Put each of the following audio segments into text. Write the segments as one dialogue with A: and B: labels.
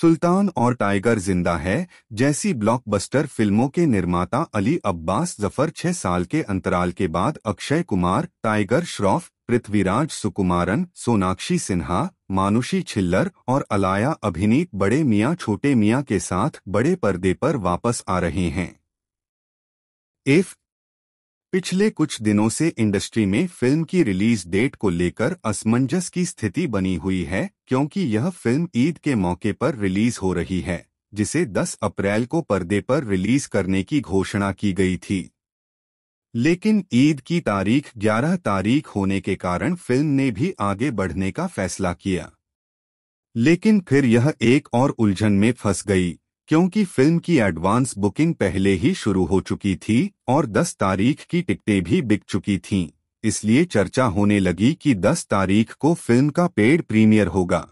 A: सुल्तान और टाइगर जिंदा है जैसी ब्लॉकबस्टर फिल्मों के निर्माता अली अब्बास जफर छह साल के अंतराल के बाद अक्षय कुमार टाइगर श्रॉफ पृथ्वीराज सुकुमारन सोनाक्षी सिन्हा मानुषी छिल्लर और अलाया अभिनीत बड़े मियां छोटे मियां के साथ बड़े पर्दे पर वापस आ रहे हैं एफ पिछले कुछ दिनों से इंडस्ट्री में फिल्म की रिलीज डेट को लेकर असमंजस की स्थिति बनी हुई है क्योंकि यह फिल्म ईद के मौके पर रिलीज हो रही है जिसे 10 अप्रैल को पर्दे पर रिलीज करने की घोषणा की गई थी लेकिन ईद की तारीख 11 तारीख होने के कारण फिल्म ने भी आगे बढ़ने का फैसला किया लेकिन फिर यह एक और उलझन में फंस गई क्योंकि फिल्म की एडवांस बुकिंग पहले ही शुरू हो चुकी थी और 10 तारीख की टिकटें भी बिक चुकी थीं, इसलिए चर्चा होने लगी कि 10 तारीख को फिल्म का पेड प्रीमियर होगा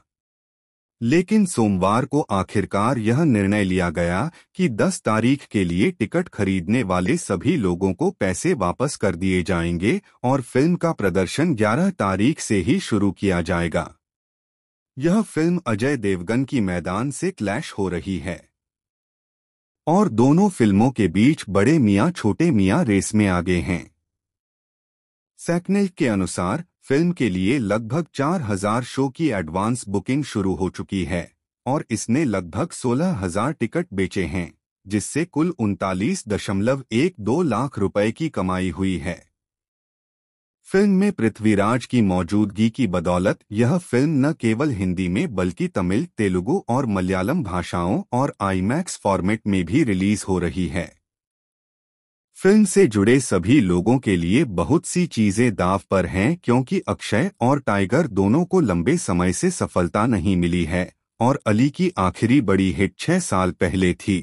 A: लेकिन सोमवार को आखिरकार यह निर्णय लिया गया कि 10 तारीख के लिए टिकट खरीदने वाले सभी लोगों को पैसे वापस कर दिए जाएंगे और फिल्म का प्रदर्शन 11 तारीख से ही शुरू किया जाएगा यह फिल्म अजय देवगन की मैदान से क्लैश हो रही है और दोनों फिल्मों के बीच बड़े मियां छोटे मियां रेस में आगे हैं सैकनेल के अनुसार फिल्म के लिए लगभग 4000 शो की एडवांस बुकिंग शुरू हो चुकी है और इसने लगभग 16000 टिकट बेचे हैं जिससे कुल उनतालीस दशमलव एक दो लाख रुपए की कमाई हुई है फिल्म में पृथ्वीराज की मौजूदगी की बदौलत यह फिल्म न केवल हिंदी में बल्कि तमिल तेलुगु और मलयालम भाषाओं और आईमैक्स फॉर्मेट में भी रिलीज हो रही है फिल्म से जुड़े सभी लोगों के लिए बहुत सी चीजें दाव पर हैं क्योंकि अक्षय और टाइगर दोनों को लंबे समय से सफलता नहीं मिली है और अली की आखिरी बड़ी हिट छह साल पहले थी